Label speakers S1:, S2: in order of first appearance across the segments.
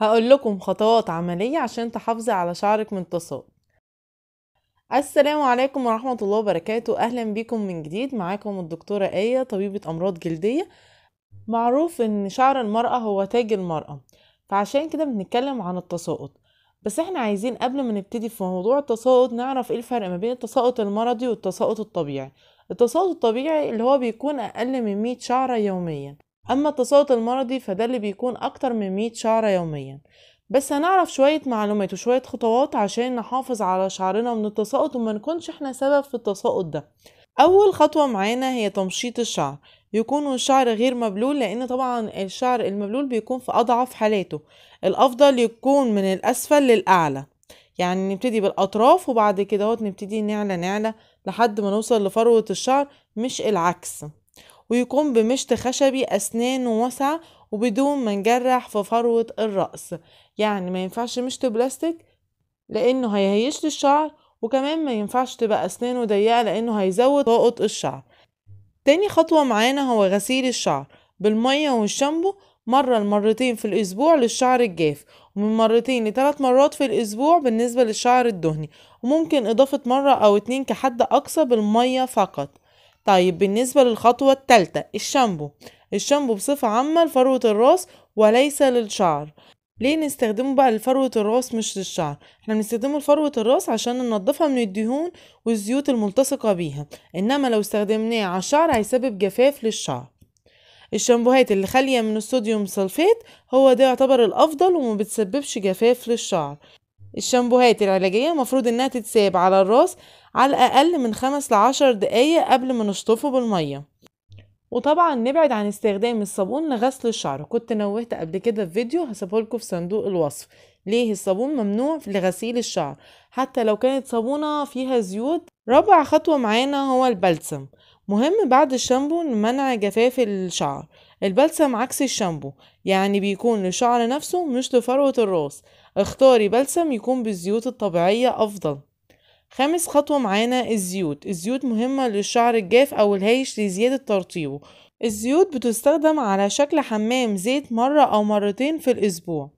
S1: هقول لكم خطوات عملية عشان تحافظي على شعرك من تصاعد السلام عليكم ورحمة الله وبركاته أهلا بيكم من جديد معاكم الدكتورة آية طبيبة أمراض جلدية معروف إن شعر المرأة هو تاج المرأة فعشان كده بنتكلم عن التساقط بس احنا عايزين قبل ما نبتدي في موضوع التساقط نعرف ايه الفرق ما بين التساقط المرضي والتساقط الطبيعي التساقط الطبيعي اللي هو بيكون أقل من 100 شعرة يوميا أما التساقط المرضي فده اللي بيكون أكتر من 100 شعرة يوميا بس هنعرف شوية معلومات وشوية خطوات عشان نحافظ على شعرنا من التساقط وما نكونش احنا سبب في التساقط ده أول خطوة معانا هي تمشيط الشعر يكون الشعر غير مبلول لأن طبعا الشعر المبلول بيكون في أضعف حالاته الأفضل يكون من الأسفل للأعلى يعني نبتدي بالأطراف وبعد كده نبتدي نعلى نعلى لحد ما نوصل لفروة الشعر مش العكس ويقوم بمشط خشبي أسنانه واسعة وبدون ما نجرح في فروة الرأس يعني ما ينفعش مشط بلاستيك لأنه هيهيش الشعر وكمان ما ينفعش تبقى أسنانه ضيقة لأنه هيزود طاقة الشعر تاني خطوة معانا هو غسيل الشعر بالمية والشامبو مرة لمرتين في الأسبوع للشعر الجاف ومن مرتين لثلاث مرات في الأسبوع بالنسبة للشعر الدهني وممكن إضافة مرة أو اتنين كحد أقصى بالمية فقط طيب بالنسبة للخطوة الثالثة الشامبو الشامبو بصفة عامة لفروة الراس وليس للشعر ليه نستخدمه بقى لفروة الراس مش للشعر احنا بنستخدمه لفروة الراس عشان ننضفها من الدهون والزيوت الملتصقة بيها انما لو استخدمناه على الشعر هيسبب جفاف للشعر الشامبوهات اللي خالية من الصوديوم سلفيت هو ده يعتبر الأفضل وما بتسببش جفاف للشعر الشامبوهات العلاجية مفروض انها تتساب على الراس على الاقل من خمس لعشر دقايق قبل ما نشطفه بالمية وطبعا نبعد عن استخدام الصابون لغسل الشعر كنت نوهت قبل كده في فيديو هسيبهولكوا في صندوق الوصف ليه الصابون ممنوع لغسيل الشعر حتى لو كانت صابونة فيها زيوت رابع خطوة معانا هو البلسم مهم بعد الشامبو منع جفاف الشعر البلسم عكس الشامبو يعني بيكون للشعر نفسه مش لفروة الراس اختاري بلسم يكون بالزيوت الطبيعية أفضل خامس خطوة معانا الزيوت الزيوت مهمة للشعر الجاف أو الهايش لزيادة ترطيبه الزيوت بتستخدم على شكل حمام زيت مرة أو مرتين في الأسبوع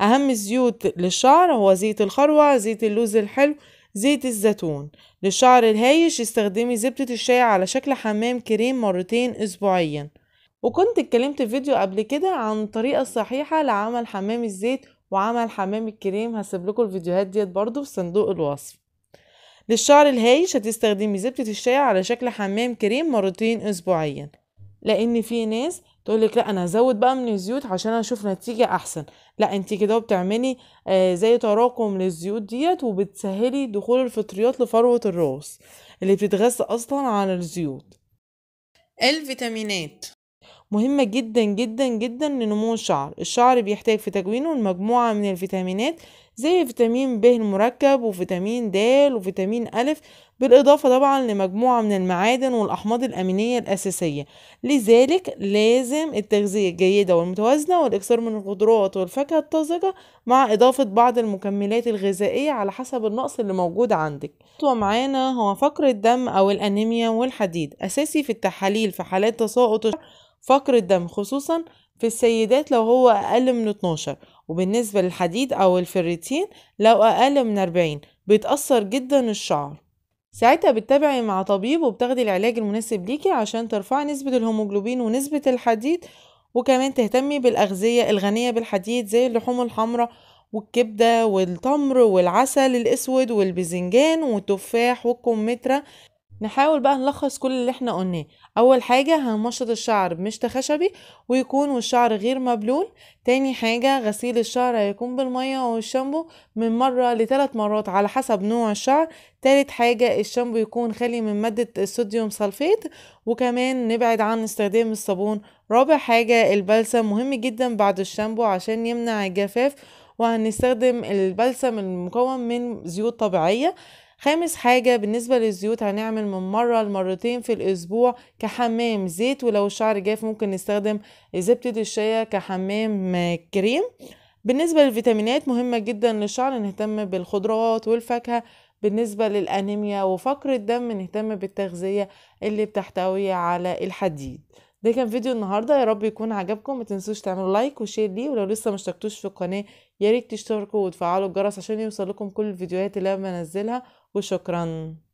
S1: أهم الزيوت للشعر هو زيت الخروع زيت اللوز الحلو زيت الزيتون للشعر الهايش استخدمي زبدة الشاي على شكل حمام كريم مرتين أسبوعيا وكنت اتكلمت في فيديو قبل كده عن الطريقة الصحيحة لعمل حمام الزيت وعمل حمام الكريم هسيب لكم الفيديوهات ديت برضو في صندوق الوصف للشعر الهايش هتستخدمي زبدة الشاي على شكل حمام كريم مرتين اسبوعيا لان في ناس تقولك لا انا هزود بقى من الزيوت عشان اشوف نتيجة احسن لا انت كده بتعملي آه زي تراكم للزيوت ديت وبتسهلي دخول الفطريات لفروة الراس اللي بتتغذى اصلا على الزيوت الفيتامينات مهمة جدا جدا جدا لنمو الشعر الشعر بيحتاج في تكوينه المجموعة من الفيتامينات زي فيتامين ب المركب وفيتامين د وفيتامين أ بالإضافة طبعا لمجموعة من المعادن والأحماض الأمينية الأساسية لذلك لازم التغذية الجيدة والمتوازنة والإكثار من الخضروات والفاكهة الطازجة مع إضافة بعض المكملات الغذائية على حسب النقص اللي موجود عندك خطوة معانا هو فقر الدم أو الأنيميا والحديد أساسي في التحاليل في حالات تساقط الشعر فقر الدم خصوصا في السيدات لو هو أقل من 12 وبالنسبة للحديد أو الفريتين لو أقل من 40 بيتأثر جدا الشعر ساعتها بتتابعي مع طبيب وبتاخدي العلاج المناسب ليكي عشان ترفعي نسبة الهيموجلوبين ونسبة الحديد وكمان تهتمي بالأغذية الغنية بالحديد زي اللحوم الحمراء والكبدة والتمر والعسل الأسود والبزنجان والتفاح والكمثرى نحاول بقى نلخص كل اللي احنا قلناه اول حاجة هنمشط الشعر بمشط خشبي ويكون والشعر غير مبلول تاني حاجة غسيل الشعر هيكون بالمية والشامبو من مرة لثلاث مرات على حسب نوع الشعر تالت حاجة الشامبو يكون خالي من مادة الصوديوم سلفيت وكمان نبعد عن استخدام الصابون رابع حاجة البلسم مهم جدا بعد الشامبو عشان يمنع الجفاف وهنستخدم البلسم المكون من زيوت طبيعية خامس حاجة بالنسبة للزيوت هنعمل من مرة لمرتين في الأسبوع كحمام زيت ولو الشعر جاف ممكن نستخدم زبدة الشيا كحمام كريم بالنسبة للفيتامينات مهمة جدا للشعر نهتم بالخضروات والفاكهة بالنسبة للأنيميا وفقر الدم نهتم بالتغذية اللي بتحتوي على الحديد ده كان فيديو النهاردة يا رب يكون عجبكم ما تنسوش تعملوا لايك وشير ليه ولو لسه مشتركتوش في القناة ياريت تشتركوا وتفعلوا الجرس عشان يوصل لكم كل الفيديوهات اللي انا بنزلها وشكرا